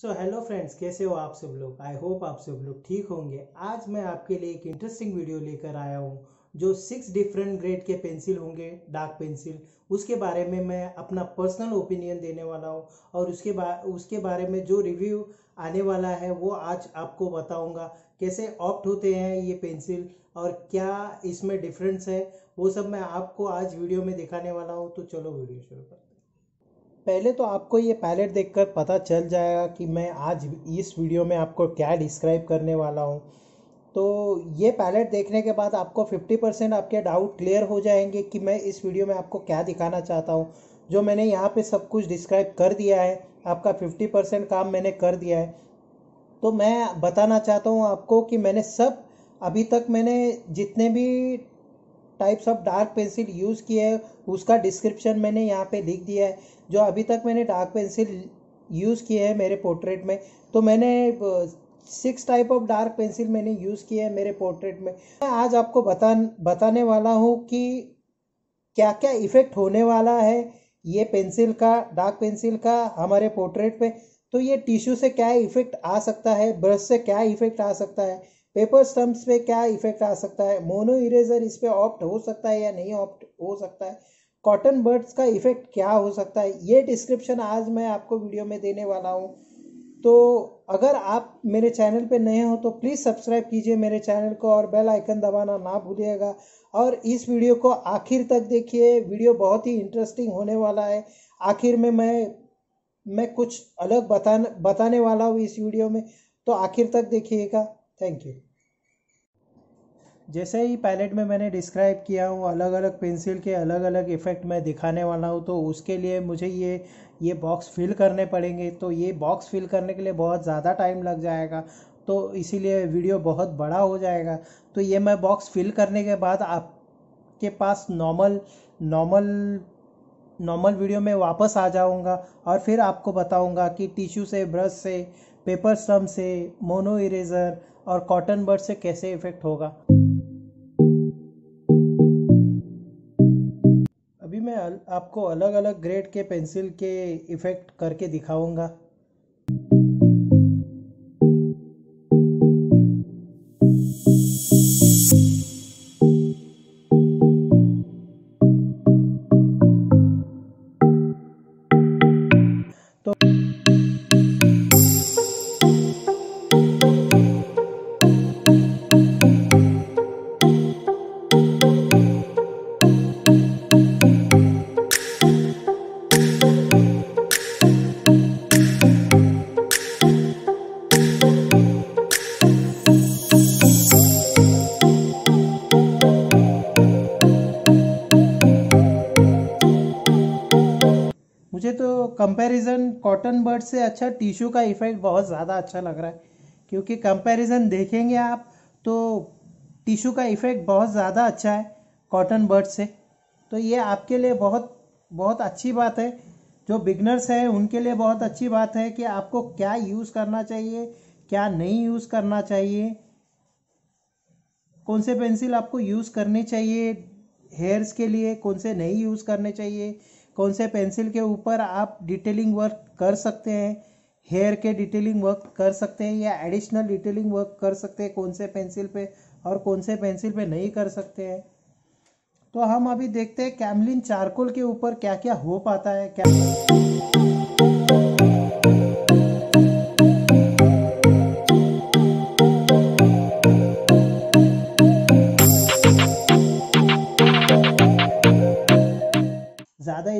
so hello friends कैसे हो आप सब लोग आई होप आप सब लोग ठीक होंगे आज मैं आपके लिए एक इंटरेस्टिंग वीडियो लेकर आया हूँ जो सिक्स डिफरेंट ग्रेड के पेंसिल होंगे डार्क पेंसिल उसके बारे में मैं अपना पर्सनल ओपिनियन देने वाला हूँ और उसके बा उसके बारे में जो रिव्यू आने वाला है वो आज आपको बताऊँगा कैसे ऑप्ट होते हैं ये पेंसिल और क्या इसमें डिफरेंस है वो सब मैं आपको आज वीडियो में दिखाने वाला हूँ तो चलो वीडियो शुरू करते पहले तो आपको ये पैलेट देखकर पता चल जाएगा कि मैं आज इस वीडियो में आपको क्या डिस्क्राइब करने वाला हूँ तो ये पैलेट देखने के बाद आपको 50 परसेंट आपके डाउट क्लियर हो जाएंगे कि मैं इस वीडियो में आपको क्या दिखाना चाहता हूँ जो मैंने यहाँ पे सब कुछ डिस्क्राइब कर दिया है आपका 50 परसेंट काम मैंने कर दिया है तो मैं बताना चाहता हूँ आपको कि मैंने सब अभी तक मैंने जितने भी types of dark pencil use किया है उसका डिस्क्रिप्शन मैंने यहाँ पे लिख दिया है जो अभी तक मैंने डार्क पेंसिल यूज़ किए हैं मेरे पोर्ट्रेट में तो मैंने six type of dark pencil मैंने यूज़ किया है मेरे पोर्ट्रेट में मैं आज आपको बता बताने वाला हूँ कि क्या क्या इफ़ेक्ट होने वाला है ये पेंसिल का डार्क पेंसिल का हमारे पोर्ट्रेट पे तो ये टिश्यू से क्या इफ़ेक्ट आ सकता है ब्रश से क्या इफ़ेक्ट आ सकता है पेपर स्टम्प्स पे क्या इफेक्ट आ सकता है मोनो इरेजर इस पे ऑप्ट हो सकता है या नहीं ऑप्ट हो सकता है कॉटन बर्ड्स का इफेक्ट क्या हो सकता है ये डिस्क्रिप्शन आज मैं आपको वीडियो में देने वाला हूँ तो अगर आप मेरे चैनल पे नए हो तो प्लीज़ सब्सक्राइब कीजिए मेरे चैनल को और बेल आइकन दबाना ना भूलिएगा और इस वीडियो को आखिर तक देखिए वीडियो बहुत ही इंटरेस्टिंग होने वाला है आखिर में मैं मैं कुछ अलग बताने बताने वाला हूँ इस वीडियो में तो आखिर तक देखिएगा थैंक यू जैसे ही पैलेट में मैंने डिस्क्राइब किया हूँ अलग अलग पेंसिल के अलग अलग इफ़ेक्ट मैं दिखाने वाला हूँ तो उसके लिए मुझे ये ये बॉक्स फिल करने पड़ेंगे तो ये बॉक्स फिल करने के लिए बहुत ज़्यादा टाइम लग जाएगा तो इसीलिए वीडियो बहुत बड़ा हो जाएगा तो ये मैं बॉक्स फिल करने के बाद आपके पास नॉर्मल नॉर्मल नॉर्मल वीडियो में वापस आ जाऊँगा और फिर आपको बताऊँगा कि टिश्यू से ब्रश से पेपर स्टम से मोनो इरेज़र और कॉटन बर्ड से कैसे इफेक्ट होगा अभी मैं आपको अलग अलग ग्रेड के पेंसिल के इफ़ेक्ट करके दिखाऊंगा कंपैरिजन कॉटन बर्ड से अच्छा टिश्यू का इफ़ेक्ट बहुत ज़्यादा अच्छा लग रहा है क्योंकि कंपैरिजन देखेंगे आप तो टिशू का इफ़ेक्ट बहुत ज़्यादा अच्छा है कॉटन बर्ड से तो ये आपके लिए बहुत बहुत अच्छी बात है जो बिगनर्स हैं उनके लिए बहुत अच्छी बात है कि आपको क्या यूज़ करना चाहिए क्या नहीं यूज़ करना चाहिए कौन से पेंसिल आपको यूज़ करनी चाहिए हेयर्स के लिए कौन से नहीं यूज़ करने चाहिए कौन से पेंसिल के ऊपर आप डिटेलिंग वर्क कर सकते हैं हेयर के डिटेलिंग वर्क कर सकते हैं या एडिशनल डिटेलिंग वर्क कर सकते हैं कौन से पेंसिल पे और कौन से पेंसिल पे नहीं कर सकते हैं तो हम अभी देखते हैं कैमलिन चारकोल के ऊपर क्या क्या हो पाता है क्या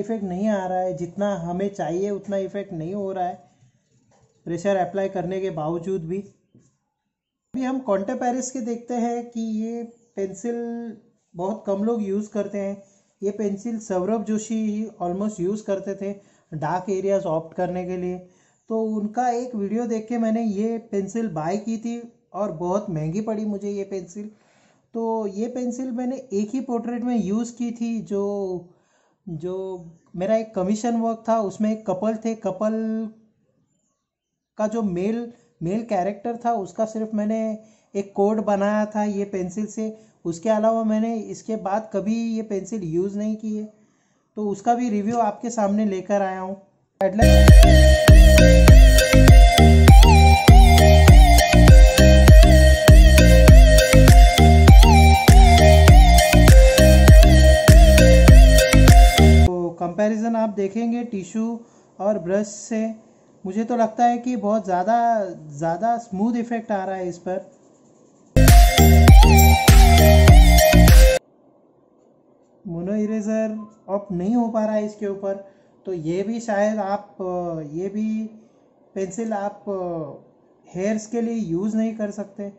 इफ़ेक्ट नहीं आ रहा है जितना हमें चाहिए उतना इफ़ेक्ट नहीं हो रहा है प्रेशर अप्लाई करने के बावजूद भी अभी हम कॉन्टे पैरिस के देखते हैं कि ये पेंसिल बहुत कम लोग यूज़ करते हैं ये पेंसिल सौरभ जोशी ही ऑलमोस्ट यूज़ करते थे डार्क एरियाज ऑप्ट करने के लिए तो उनका एक वीडियो देख के मैंने ये पेंसिल बाय की थी और बहुत महंगी पड़ी मुझे ये पेंसिल तो ये पेंसिल मैंने एक ही पोर्ट्रेट में यूज़ की थी जो जो मेरा एक कमीशन वर्क था उसमें एक कपल थे कपल का जो मेल मेल कैरेक्टर था उसका सिर्फ मैंने एक कोड बनाया था ये पेंसिल से उसके अलावा मैंने इसके बाद कभी ये पेंसिल यूज़ नहीं की है तो उसका भी रिव्यू आपके सामने लेकर आया हूँ कंपैरिजन आप देखेंगे टिश्यू और ब्रश से मुझे तो लगता है कि बहुत ज़्यादा ज़्यादा स्मूथ इफ़ेक्ट आ रहा है इस पर मोनो इरेजर ऑफ नहीं हो पा रहा है इसके ऊपर तो ये भी शायद आप ये भी पेंसिल आप हेयर्स के लिए यूज़ नहीं कर सकते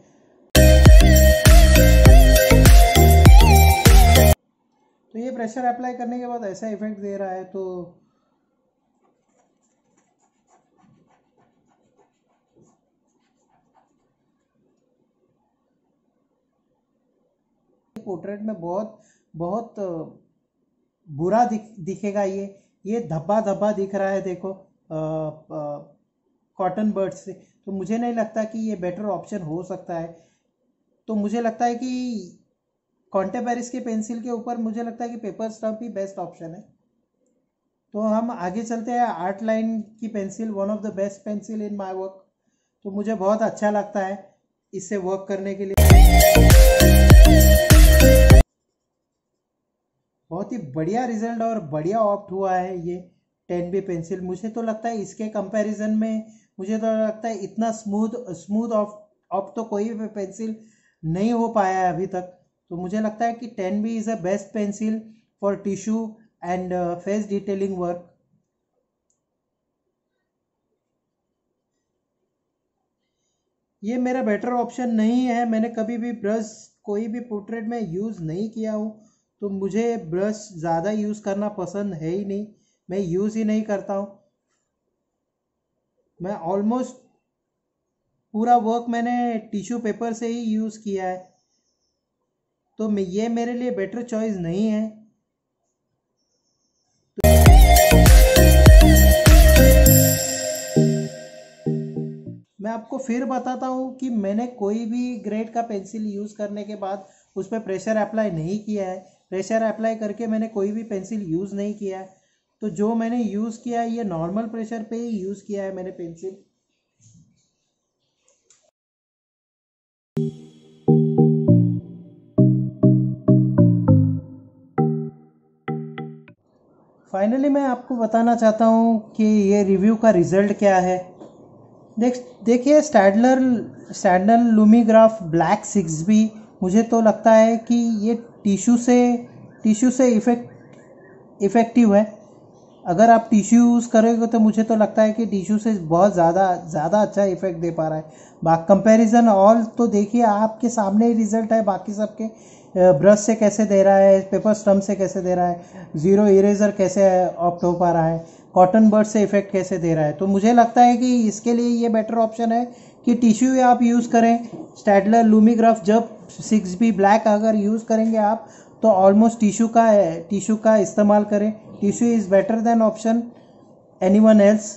तो ये प्रेशर अप्लाई करने के बाद ऐसा इफेक्ट दे रहा है तो पोर्ट्रेट में बहुत बहुत बुरा दिख दिखेगा ये ये धब्बा धब्बा दिख रहा है देखो कॉटन बर्ड से तो मुझे नहीं लगता कि ये बेटर ऑप्शन हो सकता है तो मुझे लगता है कि कॉन्टे पेरिस की पेंसिल के ऊपर मुझे लगता है कि पेपर स्टम्प ही बेस्ट ऑप्शन है तो हम आगे चलते हैं आर्ट लाइन की pencil one of the best pencil in my work तो मुझे बहुत अच्छा लगता है इससे वर्क करने के लिए बहुत ही बढ़िया रिजल्ट और बढ़िया ऑप्ट हुआ है ये टेन बी पेंसिल मुझे तो लगता है इसके कंपैरिजन में मुझे तो लगता है इतना स्मूथ स्मूथ ऑफ ऑफ तो कोई भी पेंसिल नहीं हो पाया है अभी तक तो मुझे लगता है कि ten B is a best pencil for tissue and uh, face detailing work ये मेरा बेटर ऑप्शन नहीं है मैंने कभी भी ब्रश कोई भी पोर्ट्रेट में यूज़ नहीं किया हूँ तो मुझे ब्रश ज़्यादा यूज़ करना पसंद है ही नहीं मैं यूज़ ही नहीं करता हूँ मैं ऑलमोस्ट पूरा वर्क मैंने टिश्यू पेपर से ही यूज़ किया है तो ये मेरे लिए बेटर चॉइस नहीं है मैं आपको फिर बताता हूँ कि मैंने कोई भी ग्रेड का पेंसिल यूज़ करने के बाद उस पर प्रेशर अप्लाई नहीं किया है प्रेशर अप्लाई करके मैंने कोई भी पेंसिल यूज़ नहीं किया है तो जो मैंने यूज़ किया है ये नॉर्मल प्रेशर पे ही यूज़ किया है मैंने पेंसिल फाइनली मैं आपको बताना चाहता हूँ कि ये रिव्यू का रिज़ल्ट क्या है देख देखिए Staedtler Staedtler Lumograph black six भी मुझे तो लगता है कि ये टिश्यू से टिश्यू से इफेक्ट इफ़ेक्टिव है अगर आप टिश्यू यूज़ करोगे तो मुझे तो लगता है कि टिश्यू से बहुत ज़्यादा ज़्यादा अच्छा इफेक्ट दे पा रहा है बा कंपेरिजन ऑल तो देखिए आपके सामने ही रिजल्ट है बाकी सबके ब्रश से कैसे दे रहा है पेपर स्टम्प से कैसे दे रहा है ज़ीरो इरेजर कैसे ऑप्ट हो पा रहा है कॉटन बर्ड से इफेक्ट कैसे दे रहा है तो मुझे लगता है कि इसके लिए ये बेटर ऑप्शन है कि टिश्यू आप यूज़ करें स्टैडलर लूमीग्राफ जब सिक्स बी ब्लैक अगर यूज़ करेंगे आप तो ऑलमोस्ट टिश्यू का टिश्यू का इस्तेमाल करें tissue is better than option anyone else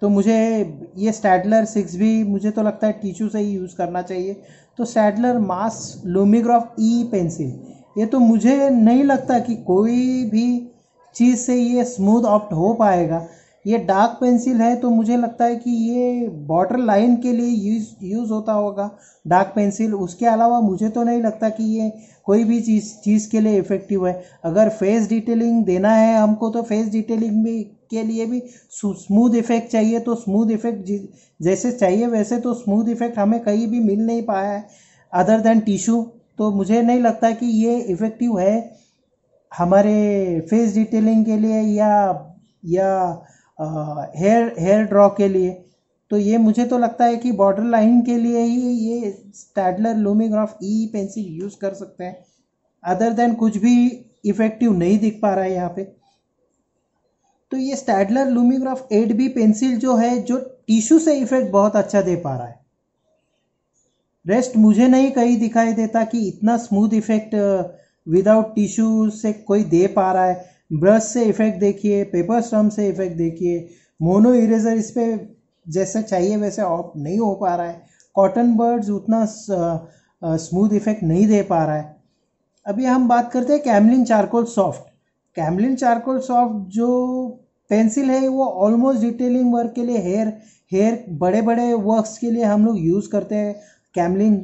तो मुझे ये स्टैडलर सिक्स भी मुझे तो लगता है टिश्यू से ही यूज़ करना चाहिए तो स्टैडलर मास लूमीग्राफ ई पेंसिल ये तो मुझे नहीं लगता कि कोई भी चीज़ से ये स्मूथ ऑप्ट हो पाएगा ये डार्क पेंसिल है तो मुझे लगता है कि ये बॉर्डर लाइन के लिए यूज यूज़ होता होगा डार्क पेंसिल उसके अलावा मुझे तो नहीं लगता कि ये कोई भी चीज़ चीज़ के लिए इफ़ेक्टिव है अगर फेस डिटेलिंग देना है हमको तो फेस डिटेलिंग भी के लिए भी स्मूथ इफेक्ट चाहिए तो स्मूथ इफेक्ट जैसे चाहिए वैसे तो स्मूथ इफेक्ट हमें कहीं भी मिल नहीं पाया है अदर देन टिश्यू तो मुझे नहीं लगता कि ये इफ़ेक्टिव है हमारे फेस डिटेलिंग के लिए या या हेयर हेयर ड्रॉ के लिए तो ये मुझे तो लगता है कि बॉर्डर लाइन के लिए ही ये Staedtler Lumograph E pencil use कर सकते हैं अदर देन कुछ भी इफ़ेक्टिव नहीं दिख पा रहा है यहाँ पे तो ये Staedtler Lumograph eight B pencil जो है जो टिश्यू से इफ़ेक्ट बहुत अच्छा दे पा रहा है रेस्ट मुझे नहीं कहीं दिखाई देता कि इतना स्मूथ इफ़ेक्ट विदाउट टिश्यू से कोई दे पा रहा है ब्रश से इफेक्ट देखिए पेपर स्टम से इफेक्ट देखिए मोनो इरेजर इस पर जैसा चाहिए वैसे ऑफ नहीं हो पा रहा है कॉटन बर्ड्स उतना स्मूथ इफेक्ट नहीं दे पा रहा है अभी हम बात करते हैं Camlin charcoal soft Camlin charcoal soft जो पेंसिल है वो ऑलमोस्ट डिटेलिंग वर्क के लिए हेयर हेयर बड़े बड़े वर्क्स के लिए हम लोग यूज़ करते हैं कैमलिन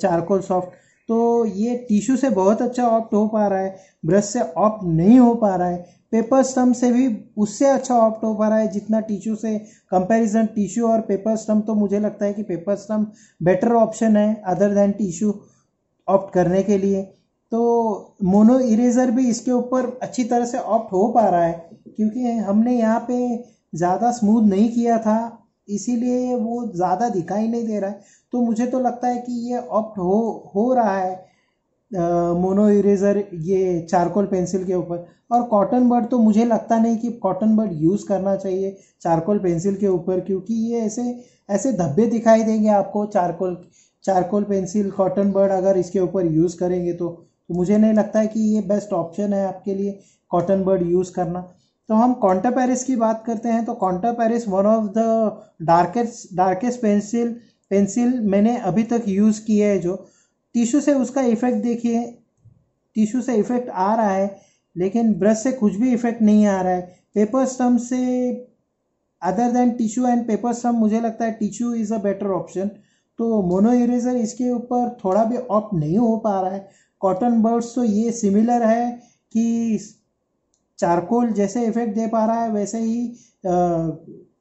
चारकोल सॉफ्ट तो ये टिश्यू से बहुत अच्छा ऑप्ट हो पा रहा है ब्रश से ऑप्ट नहीं हो पा रहा है पेपर स्टम्प से भी उससे अच्छा ऑप्ट हो पा रहा है जितना टिश्यू से कंपैरिजन टिश्यू और पेपर स्टम्प तो मुझे लगता है कि पेपर स्टम्प बेटर ऑप्शन है अदर देन टिश्यू ऑप्ट करने के लिए तो मोनो इरेजर भी इसके ऊपर अच्छी तरह से ऑप्ट हो पा रहा है क्योंकि हमने यहाँ पे ज़्यादा स्मूथ नहीं किया था इसीलिए वो ज़्यादा दिखाई नहीं दे रहा है तो मुझे तो लगता है कि ये ऑप्ट हो हो रहा है मोनो इरेजर ये चारकोल पेंसिल के ऊपर और कॉटन बर्ड तो मुझे लगता नहीं कि कॉटन बर्ड यूज़ करना चाहिए चारकोल पेंसिल के ऊपर क्योंकि ये ऐसे ऐसे धब्बे दिखाई देंगे आपको charcoal charcoal pencil cotton bird अगर इसके ऊपर यूज़ करेंगे तो, तो मुझे नहीं लगता है कि ये बेस्ट ऑप्शन है आपके लिए कॉटन बर्ड यूज़ करना तो हम कॉन्टा पेरिस की बात करते हैं तो conte Paris one of the darkest darkest pencil pencil मैंने अभी तक यूज़ की है जो टिशू से उसका इफ़ेक्ट देखिए टिशू से इफ़ेक्ट आ रहा है लेकिन ब्रश से कुछ भी इफ़ेक्ट नहीं आ रहा है पेपर स्टम से other than tissue and paper stump मुझे लगता है tissue is a better option तो मोनो इरेजर इसके ऊपर थोड़ा भी ऑप्ट नहीं हो पा रहा है कॉटन बर्ड्स तो ये सिमिलर है कि चारकोल जैसे इफेक्ट दे पा रहा है वैसे ही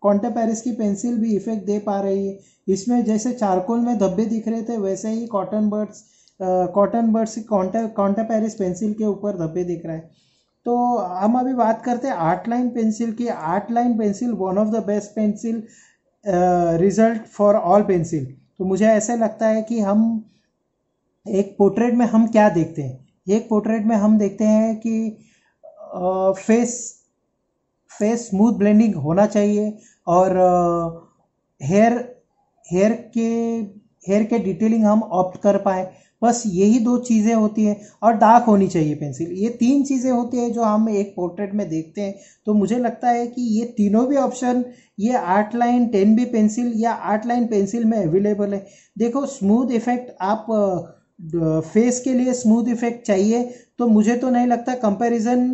कॉन्टे पेरिस की पेंसिल भी इफेक्ट दे पा रही है इसमें जैसे चारकोल में धब्बे दिख रहे थे वैसे ही कॉटन बर्ड्स कॉटन बर्ड्स की कॉन्टे कॉन्टे पेरिस पेंसिल के ऊपर धब्बे दिख रहा है तो हम अभी बात करते हैं आर्ट लाइन पेंसिल की art line pencil one of the best pencil result for all pencil तो मुझे ऐसे लगता है कि हम एक पोर्ट्रेट में हम क्या देखते हैं एक पोर्ट्रेट में हम देखते हैं कि फेस फेस स्मूथ ब्लेंडिंग होना चाहिए और हेयर हेयर के हेयर के डिटेलिंग हम ऑप्ट कर पाए बस यही दो चीज़ें होती हैं और डार्क होनी चाहिए पेंसिल ये तीन चीज़ें होती हैं जो हम एक पोर्ट्रेट में देखते हैं तो मुझे लगता है कि ये तीनों भी ऑप्शन ये art line ten B pencil या आर्ट लाइन पेंसिल में अवेलेबल है देखो स्मूथ इफेक्ट आप फेस के लिए स्मूथ इफेक्ट चाहिए तो मुझे तो नहीं लगता कंपैरिजन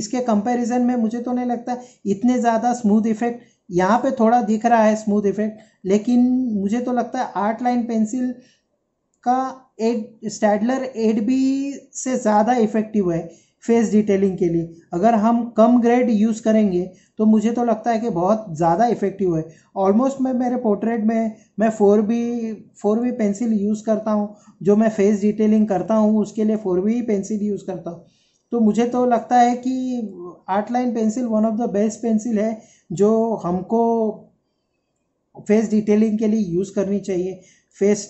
इसके कंपैरिजन में मुझे तो नहीं लगता इतने ज़्यादा स्मूथ इफेक्ट यहाँ पे थोड़ा दिख रहा है स्मूथ इफेक्ट लेकिन मुझे तो लगता है आर्ट लाइन पेंसिल का एड स्टैडलर एड भी से ज़्यादा इफेक्टिव है फेस डिटेलिंग के लिए अगर हम कम ग्रेड यूज़ करेंगे तो मुझे तो लगता है कि बहुत ज़्यादा इफेक्टिव है ऑलमोस्ट मैं मेरे पोर्ट्रेट में मैं four B four B pencil use करता हूँ जो मैं फेस डिटेलिंग करता हूँ उसके लिए फोर बी पेंसिल यूज़ करता हूँ तो मुझे तो लगता है कि art line pencil one of the best pencil है जो हमको फेस डिटेलिंग के लिए यूज़ करनी चाहिए फेस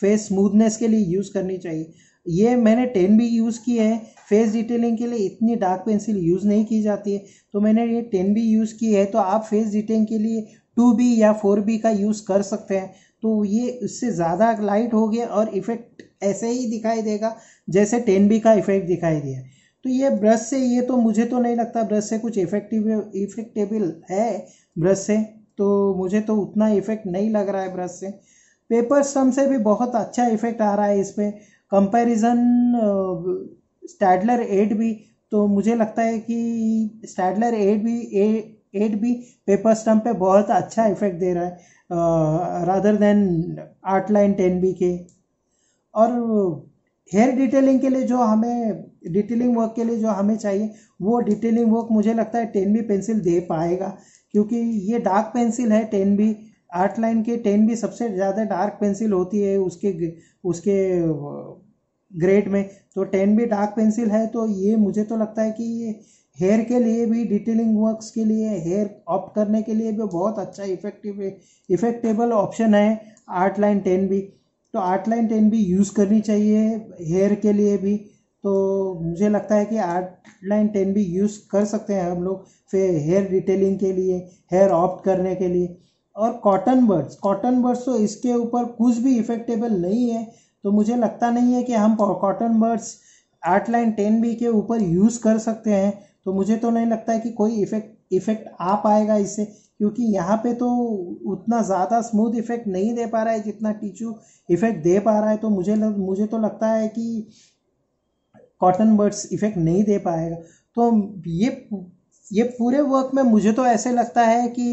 फेस स्मूथनेस के लिए यूज़ करनी चाहिए ये मैंने टेन भी यूज़ की है फेस डिटेलिंग के लिए इतनी डार्क पेंसिल यूज़ नहीं की जाती है तो मैंने ये टेन भी यूज़ की है तो आप फेस डिटेलिंग के लिए टू बी या फोर बी का यूज़ कर सकते हैं तो ये इससे ज़्यादा लाइट हो गया और इफ़ेक्ट ऐसे ही दिखाई देगा जैसे टेन बी का इफेक्ट दिखाई दिया तो ये ब्रश से ये तो मुझे तो नहीं लगता ब्रश से कुछ इफेक्टिव इफेक्टेबल है ब्रश से तो मुझे तो उतना इफेक्ट नहीं लग रहा है ब्रश से पेपर स्टम से भी बहुत अच्छा इफेक्ट आ रहा है इस पर कंपेरिजन स्टैडलर एट भी तो मुझे लगता है कि Staedtler eight B eight B paper stump पे बहुत अच्छा इफेक्ट दे रहा है rather than art line ten B के और हेयर डिटेलिंग के लिए जो हमें डिटेलिंग वर्क के लिए जो हमें चाहिए वो डिटेलिंग वर्क मुझे लगता है टेन बी पेंसिल दे पाएगा क्योंकि ये डार्क पेंसिल है टेन बी आर्ट लाइन के टेन बी सबसे ज़्यादा डार्क पेंसिल होती है उसके उसके ग्रेड में तो टेन बी डार्क पेंसिल है तो ये मुझे तो लगता है कि ये हेयर के लिए भी डिटेलिंग वर्क्स के लिए हेयर ऑप्ट करने के लिए भी बहुत अच्छा इफेक्टिव इफेक्टेबल ऑप्शन है आर्ट लाइन टेन बी तो आर्ट लाइन टेन भी यूज़ करनी चाहिए हेयर के लिए भी तो मुझे लगता है कि आर्ट लाइन टेन भी यूज़ कर सकते हैं हम लोग फिर हेयर डिटेलिंग के लिए हेयर ऑप्ट करने के लिए और कॉटन बर्ड्स कॉटन बर्ड्स तो इसके ऊपर कुछ भी इफेक्टेबल नहीं है तो मुझे लगता नहीं है कि हम cotton birds art line ten B के ऊपर यूज़ कर सकते हैं तो मुझे तो नहीं लगता है कि कोई इफेक्ट इफेक्ट आ पाएगा इससे क्योंकि यहाँ पे तो उतना ज़्यादा स्मूथ इफ़ेक्ट नहीं दे पा रहा है जितना टीचू इफ़ेक्ट दे पा रहा है तो मुझे लग, मुझे तो लगता है कि कॉटन बर्ड्स इफ़ेक्ट नहीं दे पाएगा तो ये ये पूरे वर्क में मुझे तो ऐसे लगता है कि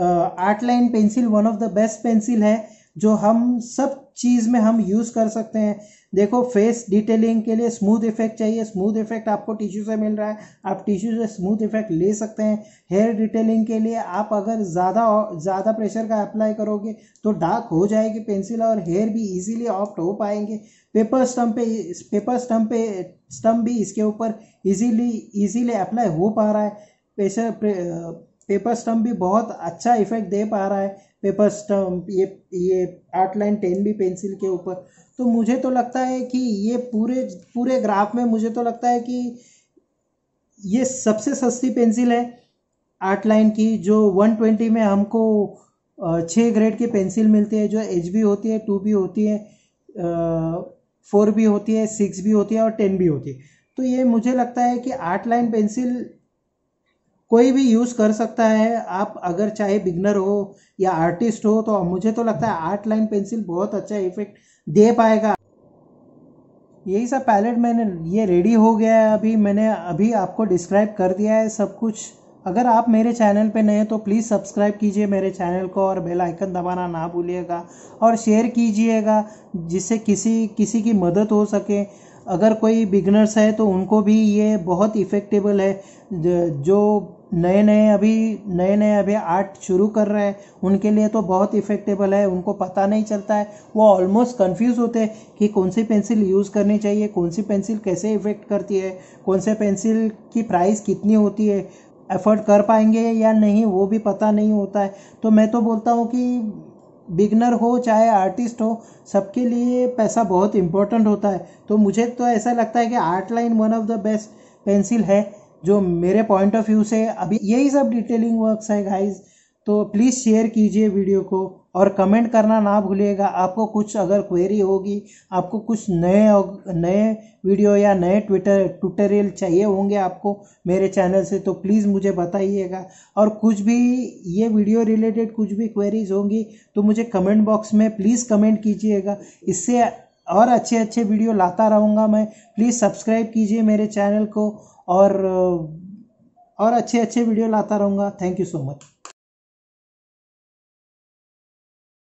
art line pencil one of the best pencil है जो हम सब चीज़ में हम यूज़ कर सकते हैं देखो फेस डिटेलिंग के लिए स्मूथ इफेक्ट चाहिए स्मूथ इफेक्ट आपको टिश्यू से मिल रहा है आप टिश्यू से स्मूथ इफेक्ट ले सकते हैं हेयर डिटेलिंग के लिए आप अगर ज़्यादा ज़्यादा प्रेशर का अप्लाई करोगे तो डार्क हो जाएगी पेंसिल और हेयर भी इजीली ऑप्ट हो पाएंगे पेपर स्टम्प पे पेपर स्टम्प पे स्टम्प भी इसके ऊपर इजीली इजीली अप्लाई हो पा रहा है प्रेशर प्रे, पेपर स्टम्प भी बहुत अच्छा इफेक्ट दे पा रहा है पेपर स्टम्प ये ये art line ten B pencil के ऊपर तो मुझे तो लगता है कि ये पूरे पूरे ग्राफ में मुझे तो लगता है कि ये सबसे सस्ती पेंसिल है आर्ट लाइन की जो 120 में हमको छः ग्रेड की पेंसिल मिलती है जो एच भी होती है टू भी होती है फोर भी होती है सिक्स भी होती है और टेन भी होती है तो ये मुझे लगता है कि आर्ट लाइन पेंसिल कोई भी यूज़ कर सकता है आप अगर चाहे बिगनर हो या आर्टिस्ट हो तो मुझे तो लगता है आर्ट लाइन पेंसिल बहुत अच्छा इफेक्ट दे पाएगा यही सब पैलेट मैंने ये रेडी हो गया है अभी मैंने अभी आपको डिस्क्राइब कर दिया है सब कुछ अगर आप मेरे चैनल पे नए हैं तो प्लीज़ सब्सक्राइब कीजिए मेरे चैनल को और बेल आइकन दबाना ना भूलिएगा और शेयर कीजिएगा जिससे किसी किसी की मदद हो सके अगर कोई बिगनर्स है तो उनको भी ये बहुत इफ़ेक्टेबल है जो नए नए अभी नए नए अभी आर्ट शुरू कर रहे हैं उनके लिए तो बहुत इफ़ेक्टेबल है उनको पता नहीं चलता है वो ऑलमोस्ट कंफ्यूज होते हैं कि कौन सी पेंसिल यूज़ करनी चाहिए कौन सी पेंसिल कैसे इफ़ेक्ट करती है कौन से पेंसिल की प्राइस कितनी होती है एफर्ट कर पाएंगे या नहीं वो भी पता नहीं होता है तो मैं तो बोलता हूँ कि बिगनर हो चाहे आर्टिस्ट हो सबके लिए पैसा बहुत इम्पोर्टेंट होता है तो मुझे तो ऐसा लगता है कि art line one of the best pencil है जो मेरे पॉइंट ऑफ व्यू से अभी यही सब डिटेलिंग वर्क्स है गाइज तो प्लीज़ शेयर कीजिए वीडियो को और कमेंट करना ना भूलिएगा आपको कुछ अगर क्वेरी होगी आपको कुछ नए नए वीडियो या नए ट्विटर ट्यूटोरियल चाहिए होंगे आपको मेरे चैनल से तो प्लीज़ मुझे बताइएगा और कुछ भी ये वीडियो रिलेटेड कुछ भी क्वेरीज होंगी तो मुझे कमेंट बॉक्स में प्लीज़ कमेंट कीजिएगा इससे और अच्छे अच्छे वीडियो लाता रहूँगा मैं प्लीज़ सब्सक्राइब कीजिए मेरे चैनल को और और अच्छे अच्छे वीडियो लाता रहूँगा थैंक यू सो मच